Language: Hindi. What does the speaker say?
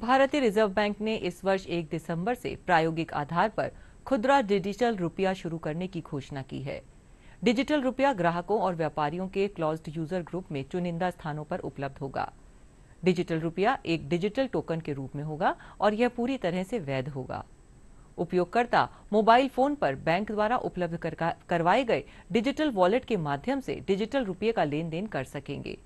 भारतीय रिजर्व बैंक ने इस वर्ष एक दिसंबर से प्रायोगिक आधार पर खुदरा डिजिटल रुपया शुरू करने की घोषणा की है डिजिटल रुपया ग्राहकों और व्यापारियों के क्लोज्ड यूजर ग्रुप में चुनिंदा स्थानों पर उपलब्ध होगा डिजिटल रुपया एक डिजिटल टोकन के रूप में होगा और यह पूरी तरह से वैध होगा उपयोगकर्ता मोबाइल फोन पर बैंक द्वारा उपलब्ध करवाए गए डिजिटल वॉलेट के माध्यम से डिजिटल रुपये का लेन देन कर सकेंगे